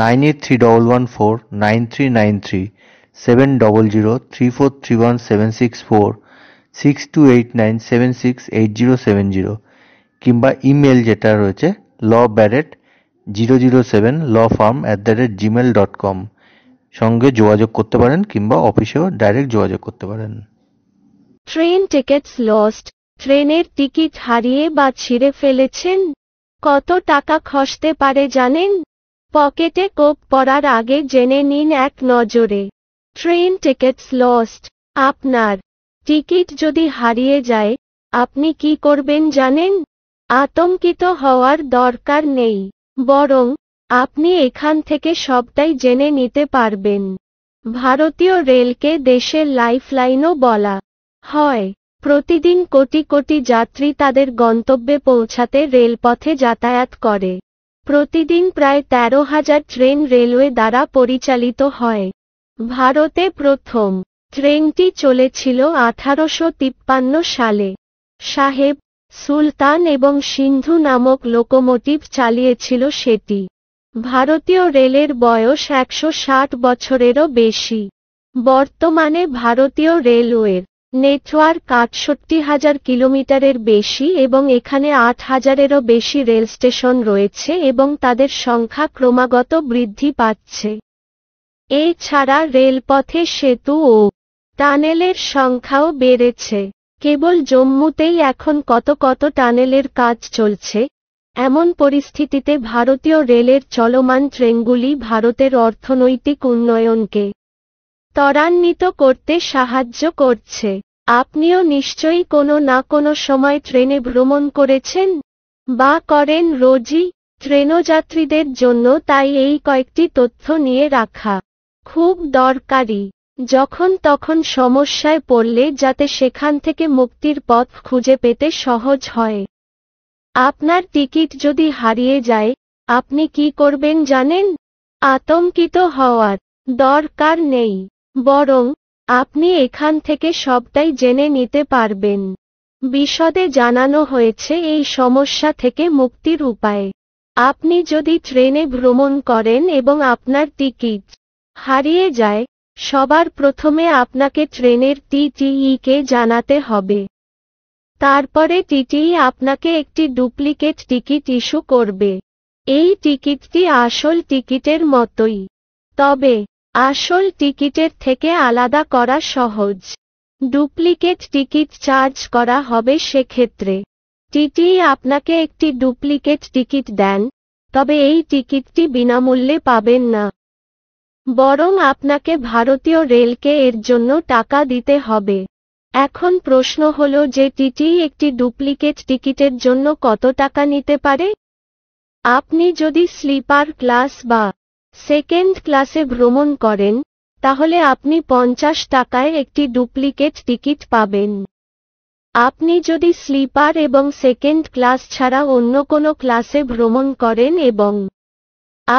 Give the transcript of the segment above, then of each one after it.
nine eight three double one four nine three nine three seven double zero three four three one seven six four six two eight nine seven six eight zero seven zero কিংবা email যেটা রয়েছে law Barrett zero zero seven law firm at the rate Gmail dot com সঙ্গে যোগাযোগ করতে পারেন কিংবা অফিসেও direct যোগাযোগ করতে পারেন ট্রেন টিকিটস লস্ট ট্রেনের টিকিট হারিয়ে বা ছিঁড়ে ফেলেছেন কত টাকা খসতে পারে জানেন পকেটে কোপ পড়ার আগে জেনে নিন এক নজরে ট্রেন টিকিটস লস্ট আপনার টিকিট যদি হারিয়ে যায় আপনি কি করবেন জানেন আতঙ্কিত হওয়ার দরকার নেই বরং আপনি এখান থেকে সবটাই জেনে নিতে পারবেন ভারতীয় রেলকে দেশের লাইফলাইনও বলা হয় প্রতিদিন কোটি কোটি যাত্রী তাদের গন্তব্যে পৌঁছাতে রেলপথে যাতায়াত করে প্রতিদিন প্রায় তেরো হাজার ট্রেন রেলওয়ে দ্বারা পরিচালিত হয় ভারতে প্রথম ট্রেনটি চলেছিল আঠারোশো তিপ্পান্ন সালে সাহেব সুলতান এবং সিন্ধু নামক লোকোমোটিভ চালিয়েছিল সেটি ভারতীয় রেলের বয়স একশো বছরেরও বেশি বর্তমানে ভারতীয় রেলওয়ের নেটওয়ার্ক আটষট্টি হাজার কিলোমিটারের বেশি এবং এখানে আট হাজারেরও বেশি রেল স্টেশন রয়েছে এবং তাদের সংখ্যা ক্রমাগত বৃদ্ধি পাচ্ছে এছাড়া রেলপথে সেতু ও টানেলের সংখ্যাও বেড়েছে কেবল জম্মুতেই এখন কত কত টানেলের কাজ চলছে এমন পরিস্থিতিতে ভারতীয় রেলের চলমান ট্রেনগুলি ভারতের অর্থনৈতিক উন্নয়নকে ত্বরান্বিত করতে সাহায্য করছে আপনিও নিশ্চয়ই কোনো না কোনো সময় ট্রেনে ভ্রমণ করেছেন বা করেন রোজই ট্রেনযাত্রীদের জন্য তাই এই কয়েকটি তথ্য নিয়ে রাখা খুব দরকারি যখন তখন সমস্যায় পড়লে যাতে সেখান থেকে মুক্তির পথ খুঁজে পেতে সহজ হয় আপনার টিকিট যদি হারিয়ে যায় আপনি কি করবেন জানেন আতঙ্কিত হওয়ার দরকার নেই বরং আপনি এখান থেকে সবটাই জেনে নিতে পারবেন বিশদে জানানো হয়েছে এই সমস্যা থেকে মুক্তির উপায় আপনি যদি ট্রেনে ভ্রমণ করেন এবং আপনার টিকিট হারিয়ে যায় সবার প্রথমে আপনাকে ট্রেনের টিটিইকে জানাতে হবে তারপরে টিটিই আপনাকে একটি ডুপ্লিকেট টিকিট ইস্যু করবে এই টিকিটটি আসল টিকিটের মতোই তবে আসল টিকিটের থেকে আলাদা করা সহজ ডুপ্লিকেট টিকিট চার্জ করা হবে সেক্ষেত্রে টিটি আপনাকে একটি ডুপ্লিকেট টিকিট দেন তবে এই টিকিটটি বিনামূল্যে পাবেন না বরং আপনাকে ভারতীয় রেলকে এর জন্য টাকা দিতে হবে এখন প্রশ্ন হল যে টিটিই একটি ডুপ্লিকেট টিকিটের জন্য কত টাকা নিতে পারে আপনি যদি স্লিপার ক্লাস বা সেকেন্ড ক্লাসে ভ্রমণ করেন তাহলে আপনি পঞ্চাশ টাকায় একটি ডুপ্লিকেট টিকিট পাবেন আপনি যদি স্লিপার এবং সেকেন্ড ক্লাস ছাড়া অন্য কোনো ক্লাসে ভ্রমণ করেন এবং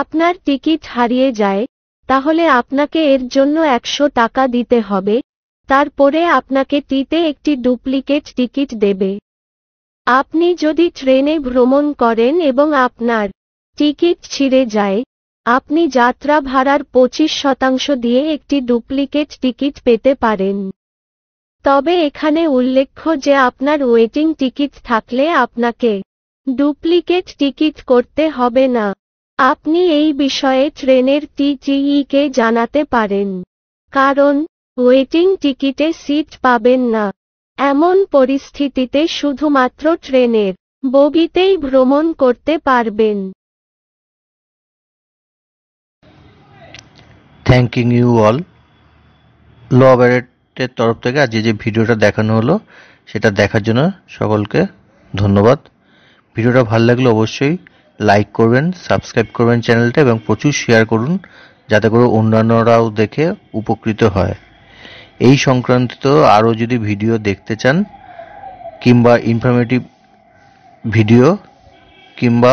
আপনার টিকিট হারিয়ে যায় তাহলে আপনাকে এর জন্য একশো টাকা দিতে হবে তারপরে আপনাকে টিতে একটি ডুপ্লিকেট টিকিট দেবে আপনি যদি ট্রেনে ভ্রমণ করেন এবং আপনার টিকিট ছিঁড়ে যায় আপনি যাত্রা ভাড়ার পঁচিশ শতাংশ দিয়ে একটি ডুপ্লিকেট টিকিট পেতে পারেন তবে এখানে উল্লেখ্য যে আপনার ওয়েটিং টিকিট থাকলে আপনাকে ডুপ্লিকেট টিকিট করতে হবে না আপনি এই বিষয়ে ট্রেনের টিটিইকে জানাতে পারেন কারণ ওয়েটিং টিকিটে সিট পাবেন না এমন পরিস্থিতিতে শুধুমাত্র ট্রেনের বগিতেই ভ্রমণ করতে পারবেন থ্যাংকিং ইউ অল ল ব্যারেটের তরফ থেকে আর যে ভিডিওটা দেখানো হলো সেটা দেখার জন্য সকলকে ধন্যবাদ ভিডিওটা ভালো লাগলে অবশ্যই লাইক করবেন সাবস্ক্রাইব করবেন চ্যানেলটা এবং প্রচুর শেয়ার করুন যাতে করে অন্যান্যরাও দেখে উপকৃত হয় এই সংক্রান্ত আরও যদি ভিডিও দেখতে চান কিংবা ইনফরমেটিভ ভিডিও কিংবা